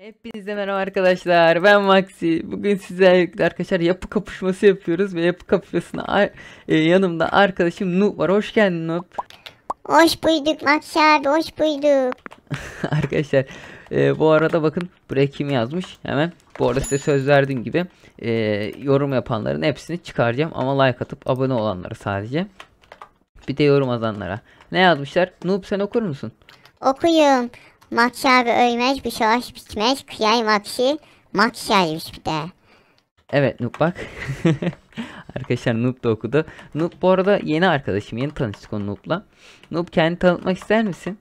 Hepinize merhaba arkadaşlar. Ben Maxi. Bugün size arkadaşlar yapı kapışması yapıyoruz ve yapı kapışmasına e, yanımda arkadaşım Noob var. Hoş geldin Noob. Hoş bulduk Maxi abi. Hoş bulduk. arkadaşlar e, bu arada bakın buraya kim yazmış hemen. Bu arada size söz verdiğim gibi e, yorum yapanların hepsini çıkaracağım ama like atıp abone olanları sadece. Bir de yorum azanlara. Ne yazmışlar? Noob sen okur musun? Okuyum. Makşarı ölmez, bir savaş bitmez. Kıyay makşi, makşarmış bir de. Evet Nup bak. Arkadaşlar Nup da okudu. Nup bu arada yeni arkadaşım. Yeni tanıştık onu Nup'la. Nup kendi tanıtmak ister misin?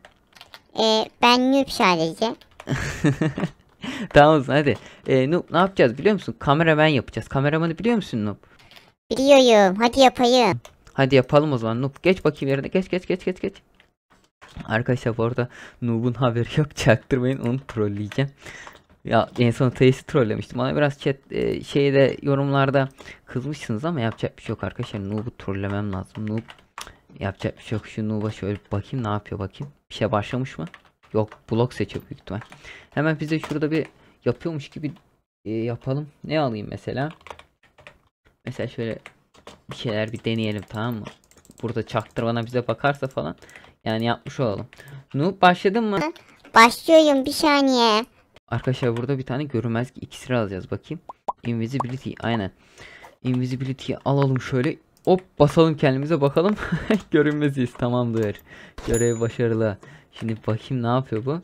Ee, ben Nup sadece. tamam olsun hadi. Ee, Nup ne yapacağız biliyor musun? Kameraman yapacağız. Kameramanı biliyor musun Nup? Biliyorum. Hadi yapayım. Hadi yapalım o zaman Nup. Geç bakayım yerine. Geç geç geç geç geç. Arkadaşlar bu arada Noob'un haberi yok çaktırmayın onu trolleyeceğim. Ya en son Tays'i trollemiştim. Bana biraz chat e, şeyde yorumlarda kızmışsınız ama yapacak bir şey yok arkadaşlar. Noob'u trollemem lazım. Noob yapacak bir şey yok. Şu Noob'a şöyle bakayım ne yapıyor bakayım. Bir şey başlamış mı? Yok blok seçiyor büyük ihtimal. Hemen bize şurada bir yapıyormuş gibi e, yapalım. Ne alayım mesela? Mesela şöyle bir şeyler bir deneyelim tamam mı? Burada çaktırmana bize bakarsa falan yani yapmış olalım. Noob başladın mı? Başlıyorum bir saniye. Arkadaşlar burada bir tane görünmez iksiri alacağız bakayım. Invisibility aynen. Invisibility'yi alalım şöyle. Hop basalım kendimize bakalım. Görünmeziz tamamdır. Görev başarılı. Şimdi bakayım ne yapıyor bu.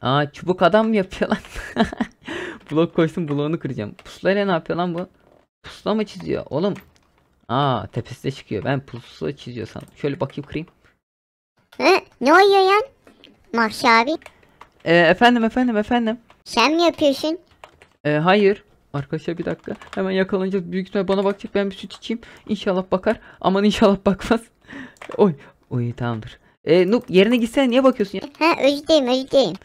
Aa çubuk adam mı yapıyor lan? Blok koysun bloğunu kıracağım. Pusulayla ne yapıyor lan bu? Pusula mı çiziyor oğlum? Aa tepesine çıkıyor. Ben pusula çiziyor Şöyle bakayım kırayım. Ne oynuyorsun? Mahşi abi. Ee, efendim efendim efendim. Sen mi yapıyorsun? Ee, hayır. Arkadaşlar bir dakika. Hemen yakalanacak Büyük ihtimal bana bakacak. Ben bir süt içeyim. İnşallah bakar. Aman inşallah bakmaz. Oy. Oy tamamdır. Ee, Nup yerine gitsene. Niye bakıyorsun ya? Ha özleyim özleyim.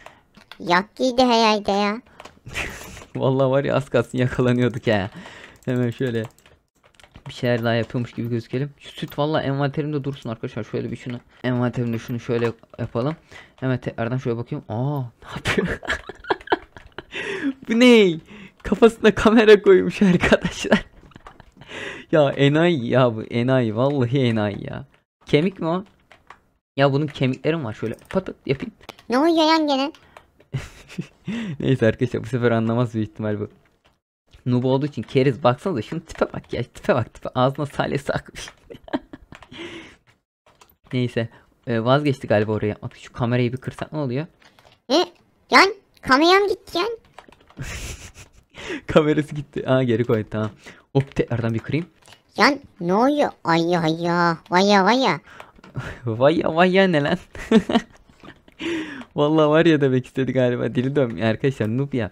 Yak giydi hayalde ya. Vallahi var ya az kalsın yakalanıyorduk ha. Hemen şöyle bir şeyler daha yapıyormuş gibi gözükelim. Şu süt valla envanterimde dursun arkadaşlar. Şöyle bir şunu envanterimde şunu şöyle yapalım. evet tekrardan şöyle bakayım. Aa ne yapıyor? Bu ne? Kafasına kamera koymuş arkadaşlar. ya enayi ya bu enayi vallahi enayi ya. Kemik mi o? Ya bunun kemiklerim var şöyle pat pat yapayım. Ne oluyor yan gene? Neyse arkadaşlar bu sefer anlamaz büyük ihtimal bu. Noob olduğu için keriz da şunu tipe bak ya tipe bak tipe ağzına salya akmış. Neyse ee, vazgeçti galiba oraya yapmak. Şu kamerayı bir kırsak ne oluyor? E yan kameram gitti yan. Kamerası gitti. Aa geri koy tamam. Hop tekrardan bir kırayım. Yan ne oluyor? Ay ya ya. Vaya vaya. vaya vaya ne lan? Vallahi var ya demek istedi galiba. Dili dönmüyor arkadaşlar. Noob ya.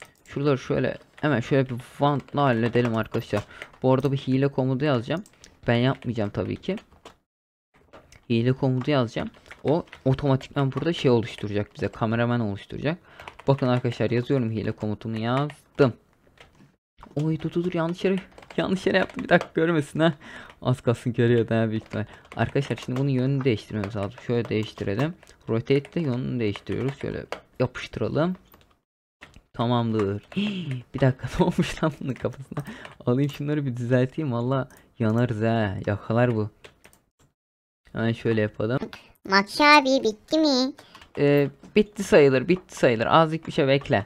Şuraları şöyle hemen şöyle bir vantla halledelim arkadaşlar. Bu arada bir hile komutu yazacağım. Ben yapmayacağım tabii ki. Hile komutu yazacağım. O otomatikman burada şey oluşturacak bize. Kameraman oluşturacak. Bakın arkadaşlar yazıyorum hile komutunu yazdım. Oy dur dur yanlış yere yanlış yere yaptım bir dakika görmesin ha. Az kalsın görüyordu ha büyük ihtimal. Arkadaşlar şimdi bunun yönünü değiştirmemiz lazım. Şöyle değiştirelim. Rotate de yönünü değiştiriyoruz. Şöyle yapıştıralım. Tamamdır. bir dakika ne olmuş lan bunun kafasına? Alayım şunları bir düzelteyim. Valla yanarız ha. Yakalar bu. Hemen şöyle yapalım. Makşi abi bitti mi? Ee, bitti sayılır. Bitti sayılır. Azıcık bir şey bekle.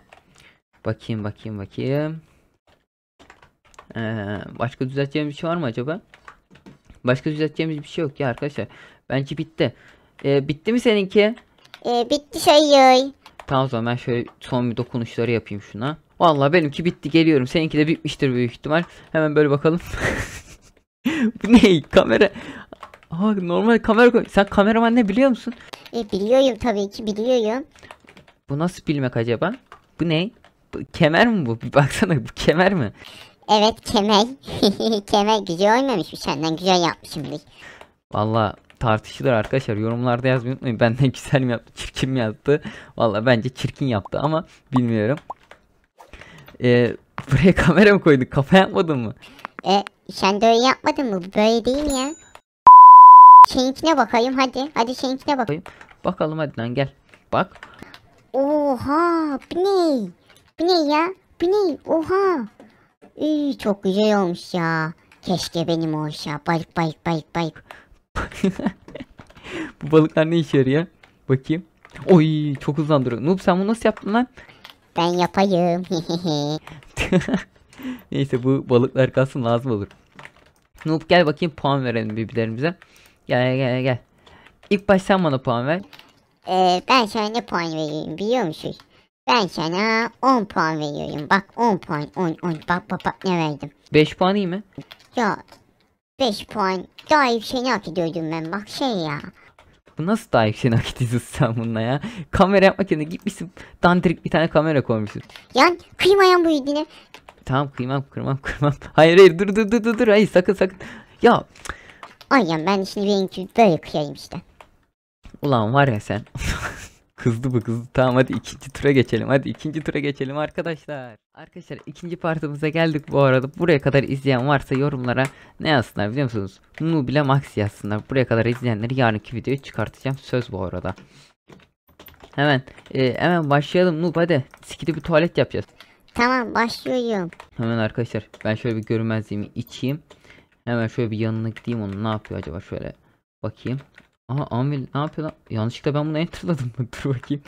Bakayım bakayım bakayım. Ee, başka düzelteceğimiz bir şey var mı acaba? Başka düzelteceğimiz bir şey yok ya arkadaşlar. Bence bitti. Ee, bitti mi seninki? Ee, bitti sayıyor. Tamam zaman ben şöyle son bir dokunuşları yapayım şuna. Vallahi benimki bitti geliyorum. Seninki de bitmiştir büyük ihtimal. Hemen böyle bakalım. Bu ne? Kamera. Aa, normal kamera koy. Sen kameraman ne biliyor musun? E, biliyorum tabii ki biliyorum. Bu nasıl bilmek acaba? Bu ne? Bu, kemer mi bu? Bir baksana bu kemer mi? Evet kemer. kemer güzel olmamış mı senden? Güzel yapmışımdır. Valla tartışılır arkadaşlar. Yorumlarda yazmayı unutmayın. Benden güzel mi yaptı, çirkin mi yaptı? Valla bence çirkin yaptı ama bilmiyorum. Ee, buraya kamera mı koyduk? Kafa yapmadın mı? E, sen de öyle yapmadın mı? Böyle değil ya. Seninkine bakayım hadi. Hadi seninkine bakayım. Bakalım hadi lan gel. Bak. Oha bu ne? Bu ne ya? Bu ne? Oha. Ee, çok güzel olmuş ya. Keşke benim olsa. Bayık bayık bayık bayık. Bu balıklar ne işe yarıyor? Bakayım. Oy çok hızlandırıyor. Noob sen bunu nasıl yaptın lan? Ben yapayım. Neyse bu balıklar kalsın lazım olur. Noob gel bakayım puan verelim birbirlerimize. Gel gel gel. gel. İlk baş sen bana puan ver. Ee, ben sana ne puan veriyorum biliyor musun? Ben sana 10 puan veriyorum. Bak 10 puan 10 10 bak bak bak ne verdim. 5 puan iyi mi? Yok 5 puan daha yükseğini hak ediyordum ben bak şey ya. Bu nasıl daha yükseğini hak ediyorsun sen bununla ya? Kamera yapmak yerine gitmişsin dandirik bir tane kamera koymuşsun. Yan kıymayan bu yediğine. Tamam kıymam kırmam kırmam. Hayır hayır dur dur dur dur dur hayır sakın sakın. Ya. Ay ya ben şimdi benimki böyle kıyayım işte. Ulan var ya sen. Kızdı bu kızdı. Tamam hadi ikinci tura geçelim. Hadi ikinci tura geçelim arkadaşlar. Arkadaşlar ikinci partımıza geldik bu arada. Buraya kadar izleyen varsa yorumlara ne yazsınlar biliyor musunuz? Nu bile Max yazsınlar. Buraya kadar izleyenleri yarınki videoyu çıkartacağım. Söz bu arada. Hemen e, hemen başlayalım Noob hadi. Sikidi bir tuvalet yapacağız. Tamam başlıyorum. Hemen arkadaşlar ben şöyle bir görünmezliğimi içeyim. Hemen şöyle bir yanına gideyim onun ne yapıyor acaba şöyle bakayım. Aha Anvil ne yapıyor lan? Yanlışlıkla ben bunu enterladım mı? Dur bakayım.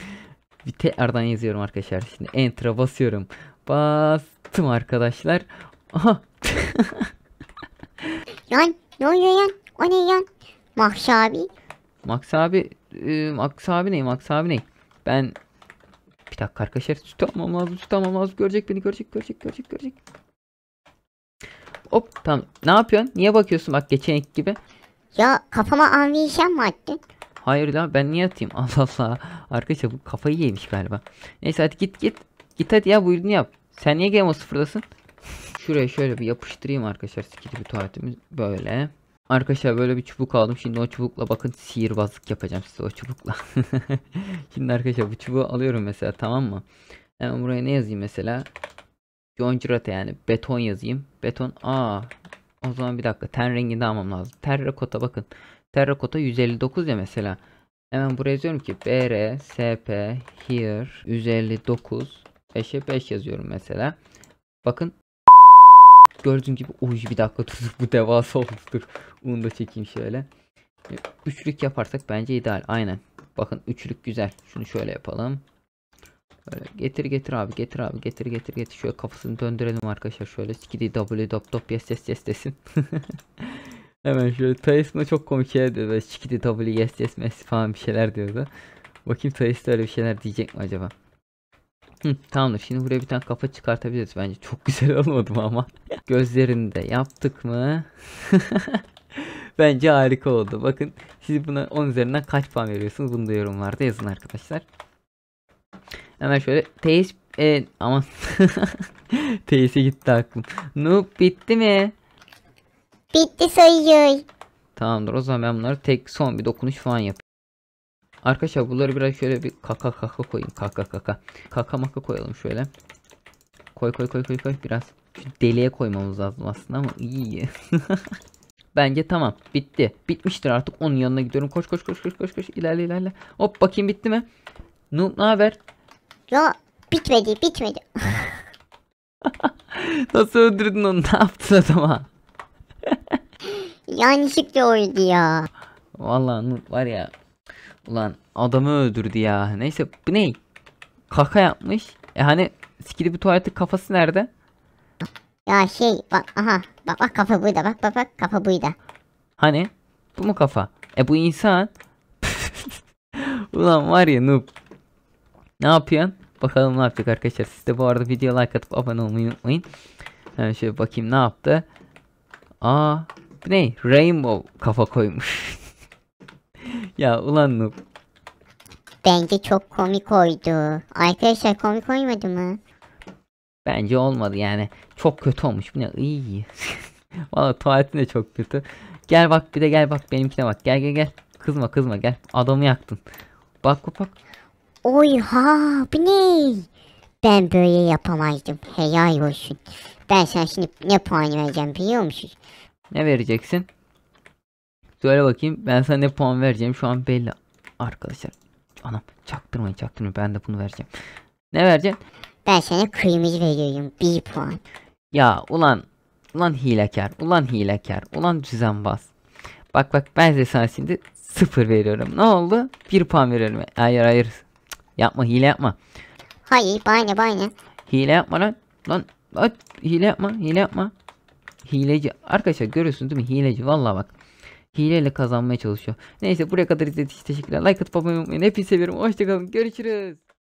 Bir tekrardan yazıyorum arkadaşlar. Şimdi enter'a basıyorum. Bastım arkadaşlar. Aha. lan ne oluyor yan? O ne yan? Max abi. Max abi. E, Max abi ne? Max abi ne? Ben bir dakika arkadaşlar süt almam lazım süt almam lazım görecek beni görecek görecek görecek görecek. Hop tamam ne yapıyorsun niye bakıyorsun bak geçen gibi ya kafama anvi mi attın? Hayır lan ben niye atayım? Allah Allah. Arkadaşlar bu kafayı yemiş galiba. Neyse hadi git git. Git hadi ya buyurun yap. Sen niye Game of sıfırdasın? Şuraya şöyle bir yapıştırayım arkadaşlar. Skilli bir tuvaletimiz böyle. Arkadaşlar böyle bir çubuk aldım. Şimdi o çubukla bakın sihirbazlık yapacağım size o çubukla. Şimdi arkadaşlar bu çubuğu alıyorum mesela tamam mı? Hemen buraya ne yazayım mesela? Joncurata yani beton yazayım. Beton. Aa o zaman bir dakika ten rengi rengini almam lazım. Terrakota bakın. Terrakota 159 ya mesela. Hemen buraya yazıyorum ki br sp here 159 5'e 5 yazıyorum mesela. Bakın gördüğün gibi oy bir dakika dur bu devasa oldu dur. Onu da çekeyim şöyle. Üçlük yaparsak bence ideal. Aynen. Bakın üçlük güzel. Şunu şöyle yapalım. Böyle getir getir abi getir abi getir getir getir. Şöyle kafasını döndürelim arkadaşlar. Şöyle skidi w dop dop yes yes yes desin. Hemen şöyle Tayes'in çok komik şeyler diyordu. Böyle skidi w yes yes mes falan bir şeyler diyordu. Bakayım Tayes de öyle bir şeyler diyecek mi acaba? Hı, tamamdır şimdi buraya bir tane kafa çıkartabiliriz bence çok güzel olmadı mı ama gözlerinde yaptık mı bence harika oldu bakın siz buna 10 üzerinden kaç puan veriyorsunuz bunu da yorumlarda yazın arkadaşlar Hemen şöyle teis e, aman teise gitti aklım. Noob bitti mi? Bitti sayıyor. Tamamdır o zaman ben bunları tek son bir dokunuş falan yapayım. Arkadaşlar bunları biraz şöyle bir kaka kaka koyayım. Kaka kaka. Kaka maka koyalım şöyle. Koy koy koy koy koy biraz. Şu deliğe koymamız lazım aslında ama iyi. Bence tamam. Bitti. Bitmiştir artık. Onun yanına gidiyorum. Koş koş koş koş koş koş. İlerle ilerle. Hop bakayım bitti mi? Noob ne haber? La bitmedi bitmedi. Nasıl öldürdün onu ne yaptın adama? Yanlışlıkla oydu ya. Vallahi Nur var ya. Ulan adamı öldürdü ya. Neyse bu ne? Kaka yapmış. E hani sikili bir tuvaletin kafası nerede? Ya şey bak aha bak bak kafa buyda bak bak bak kafa buyda. Hani? Bu mu kafa? E bu insan. Ulan var ya noob. Ne yapıyorsun? Bakalım ne yapacak arkadaşlar. Siz de bu arada video like atıp abone olmayı unutmayın. Hemen şöyle bakayım ne yaptı. Aa bu ne? Rainbow kafa koymuş. ya ulan noob. Bence çok komik oydu. Arkadaşlar komik oymadı mı? Bence olmadı yani. Çok kötü olmuş. Bu ne? İyi. Valla tuvaletin de çok kötü. Gel bak bir de gel bak benimkine bak. Gel gel gel. Kızma kızma gel. Adamı yaktın. Bak bak bak. Oyha bu ne? Ben böyle yapamazdım. Helal olsun. Ben sana şimdi ne puan vereceğim biliyor musun? Ne vereceksin? Söyle bakayım ben sana ne puan vereceğim şu an belli. Arkadaşlar anam çaktırmayın çaktırmayın ben de bunu vereceğim. Ne vereceksin? Ben sana kırmızı veriyorum bir puan. Ya ulan ulan hilekar ulan hilekar ulan düzenbaz. Bak bak ben de sana şimdi sıfır veriyorum. Ne oldu? Bir puan veriyorum. Hayır hayır Yapma hile yapma. Hayır bayne bayne. Hile yapma lan. Lan at, hile yapma hile yapma. Hileci arkadaşlar görüyorsunuz değil mi hileci vallahi bak. Hileyle kazanmaya çalışıyor. Neyse buraya kadar izlediğiniz için teşekkürler. Like atıp abone olmayı unutmayın. Hepinizi seviyorum. Hoşçakalın. Görüşürüz.